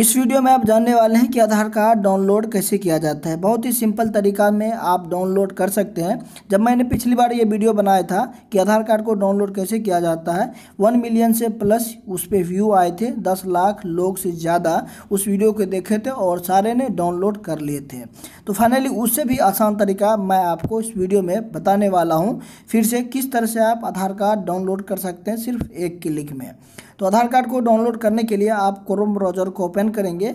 इस वीडियो में आप जानने वाले हैं कि आधार कार्ड डाउनलोड कैसे किया जाता है बहुत ही सिंपल तरीका में आप डाउनलोड कर सकते हैं जब मैंने पिछली बार ये वीडियो बनाया था कि आधार कार्ड को डाउनलोड कैसे किया जाता है वन मिलियन से प्लस उस पर व्यू आए थे दस लाख लोग से ज़्यादा उस वीडियो को देखे थे और सारे ने डाउनलोड कर लिए थे तो फाइनली उससे भी आसान तरीका मैं आपको इस वीडियो में बताने वाला हूँ फिर से किस तरह से आप आधार कार्ड डाउनलोड कर सकते हैं सिर्फ एक क्लिक में तो आधार कार्ड को डाउनलोड करने के लिए आप क्रोम ब्राउज़र को ओपन करेंगे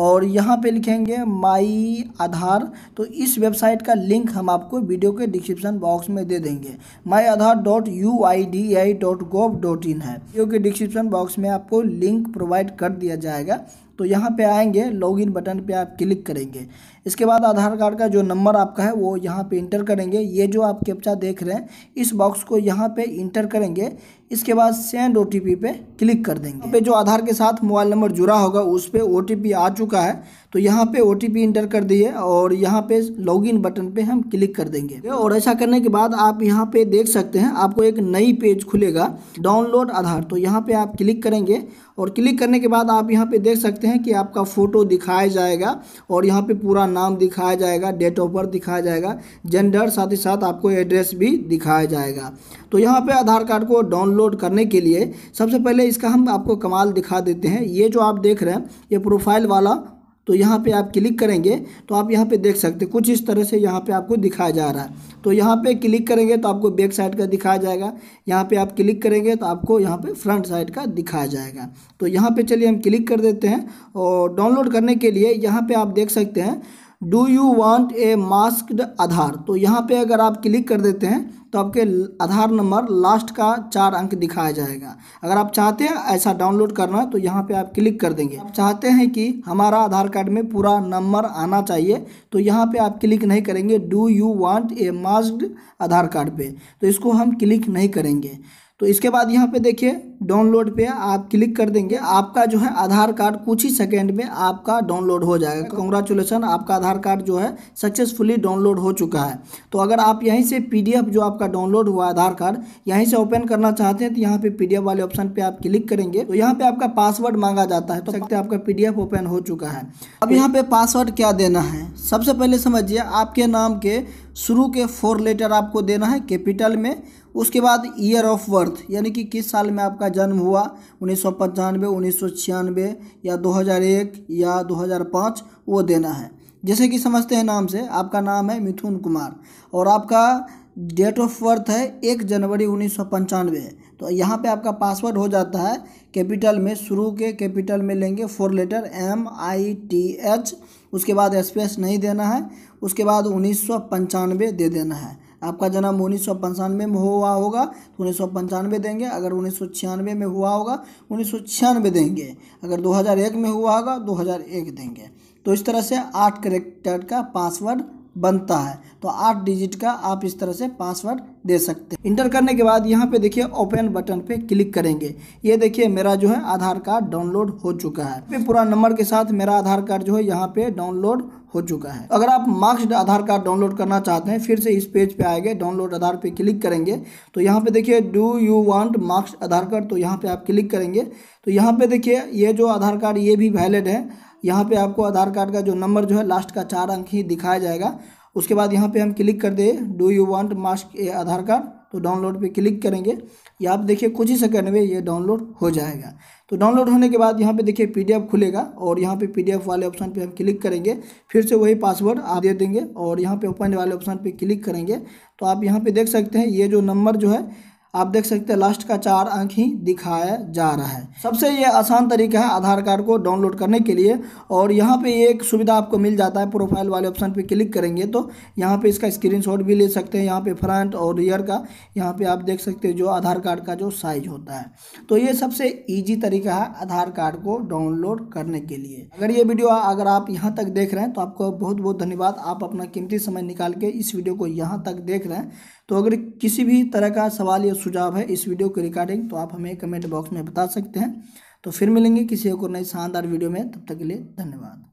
और यहाँ पे लिखेंगे माई आधार तो इस वेबसाइट का लिंक हम आपको वीडियो के डिस्क्रिप्शन बॉक्स में दे देंगे my Aadhaar dot U I D A I dot gov dot in video के डिस्क्रिप्शन बॉक्स में आपको लिंक प्रोवाइड कर दिया जाएगा तो यहाँ पे आएंगे लॉगिन बटन पे आप क्लिक करेंगे इसके बाद आधार कार्ड का जो नंबर आपका है वो यहाँ पे इंटर करेंगे ये जो आप कैप्चा देख रहे हैं इस बॉक्स को यहाँ पे इंटर करेंगे इसके बाद सेंड ओ पे क्लिक कर देंगे पे जो आधार के साथ मोबाइल नंबर जुड़ा होगा उस पर ओ आ चुका है तो यहाँ पे ओ इंटर कर दिए और यहाँ पे लॉगिन बटन पे हम क्लिक कर देंगे और ऐसा करने के बाद आप यहाँ पे देख सकते हैं आपको एक नई पेज खुलेगा डाउनलोड आधार तो यहाँ पे आप क्लिक करेंगे और क्लिक करने के बाद आप यहाँ पे देख सकते हैं हैं कि आपका फ़ोटो दिखाया जाएगा और यहाँ पे पूरा नाम दिखाया जाएगा डेट ऑफ बर्थ दिखाया जाएगा जेंडर साथ ही साथ आपको एड्रेस भी दिखाया जाएगा तो यहाँ पे आधार कार्ड को डाउनलोड करने के लिए सबसे पहले इसका हम आपको कमाल दिखा देते हैं ये जो आप देख रहे हैं ये प्रोफाइल वाला तो यहाँ पे आप क्लिक करेंगे तो आप यहाँ पे देख सकते हैं कुछ इस तरह से यहाँ पे आपको दिखाया जा रहा है तो यहाँ पे क्लिक करेंगे तो आपको बैक साइड का दिखाया जाएगा यहाँ पे आप क्लिक करेंगे तो आपको यहाँ पे फ्रंट साइड का दिखाया जाएगा तो यहाँ पे चलिए हम क्लिक कर देते हैं और डाउनलोड करने के लिए यहाँ पर आप देख सकते हैं do you want a masked Aadhaar तो यहाँ पे अगर आप क्लिक कर देते हैं तो आपके आधार नंबर लास्ट का चार अंक दिखाया जाएगा अगर आप चाहते हैं ऐसा डाउनलोड करना तो यहाँ पे आप क्लिक कर देंगे आप चाहते हैं कि हमारा आधार कार्ड में पूरा नंबर आना चाहिए तो यहाँ पे आप क्लिक नहीं करेंगे do you want a masked Aadhaar card पे तो इसको हम क्लिक नहीं करेंगे तो इसके बाद यहाँ पे देखिए डाउनलोड पे आप क्लिक कर देंगे आपका जो है आधार कार्ड कुछ ही सेकेंड में आपका डाउनलोड हो जाएगा कंग्रेचुलेसन आपका आधार कार्ड जो है सक्सेसफुली डाउनलोड हो चुका है तो अगर आप यहीं से पीडीएफ जो आपका डाउनलोड हुआ आधार कार्ड यहीं से ओपन करना चाहते हैं तो यहाँ पे पीडीएफ वाले ऑप्शन पर आप क्लिक करेंगे तो यहाँ पर आपका पासवर्ड मांगा जाता है तो सकते आपका पी ओपन हो चुका है अब यहाँ पर पासवर्ड क्या देना है सबसे पहले समझिए आपके नाम के शुरू के फोर लेटर आपको देना है कैपिटल में उसके बाद ईयर ऑफ बर्थ यानी कि किस साल में आपका जन्म हुआ उन्नीस सौ पचानवे उन्नीस सौ छियानवे या 2001 या 2005 वो देना है जैसे कि समझते हैं नाम से आपका नाम है मिथुन कुमार और आपका डेट ऑफ बर्थ है एक जनवरी उन्नीस सौ पंचानवे तो यहाँ पे आपका पासवर्ड हो जाता है कैपिटल में शुरू के कैपिटल में लेंगे four letter M I T H उसके बाद स्पेस नहीं देना है उसके बाद उन्नीस सौ पंचानवे दे देना है आपका जन्म उन्नीस सौ पंचानवे में हुआ होगा तो उन्नीस सौ पंचानवे देंगे अगर उन्नीस सौ छियानवे में हुआ होगा उन्नीस सौ छियानवे देंगे अगर दो हज़ार एक में हुआ होगा दो हज़ार एक देंगे तो इस तरह से आठ करेक्टर का पासवर्ड बनता है तो आठ डिजिट का आप इस तरह से पासवर्ड दे सकते हैं इंटर करने के बाद यहाँ पे देखिए ओपन बटन पे क्लिक करेंगे ये देखिए मेरा जो है आधार कार्ड डाउनलोड हो चुका है फिर पूरा नंबर के साथ मेरा आधार कार्ड जो है यहाँ पे डाउनलोड हो चुका है अगर आप मार्क्स आधार कार्ड डाउनलोड करना चाहते हैं फिर से इस पेज पे आएंगे डाउनलोड आधार पे क्लिक करेंगे तो यहाँ पे देखिए do you want masked Aadhaar card तो यहाँ पे आप क्लिक करेंगे तो यहाँ पे देखिए ये जो आधार कार्ड ये भी वैलिड है यहाँ पे आपको आधार कार्ड का जो नंबर जो है लास्ट का चार अंक ही दिखाया जाएगा उसके बाद यहाँ पे हम क्लिक कर दे do you want mask Aadhaar card तो डाउनलोड पे क्लिक करेंगे या आप देखिए कुछ ही सेकंड में ये डाउनलोड हो जाएगा तो डाउनलोड होने के बाद यहाँ पे देखिए पीडीएफ खुलेगा और यहाँ पे पीडीएफ वाले ऑप्शन पे हम क्लिक करेंगे फिर से वही पासवर्ड आप दे देंगे और यहाँ पे ओपन वाले ऑप्शन पे क्लिक करेंगे तो आप यहाँ पे देख सकते हैं ये जो नंबर जो है आप देख सकते हैं लास्ट का चार अंक ही दिखाया जा रहा है सबसे ये आसान तरीका है आधार कार्ड को डाउनलोड करने के लिए और यहाँ पे एक सुविधा आपको मिल जाता है प्रोफाइल वाले ऑप्शन पे क्लिक करेंगे तो यहाँ पे इसका स्क्रीनशॉट भी ले सकते हैं यहाँ पे फ्रंट और रियर का यहाँ पे आप देख सकते हैं जो आधार कार्ड का जो साइज होता है तो ये सबसे ईजी तरीका है आधार कार्ड को डाउनलोड करने के लिए अगर ये वीडियो अगर आप यहाँ तक देख रहे हैं तो आपको बहुत बहुत धन्यवाद आप अपना कीमती समय निकाल के इस वीडियो को यहाँ तक देख रहे हैं तो अगर किसी भी तरह का सवाल या सुझाव है इस वीडियो के रिकॉर्डिंग तो आप हमें कमेंट बॉक्स में बता सकते हैं तो फिर मिलेंगे किसी और नई शानदार वीडियो में तब तक के लिए धन्यवाद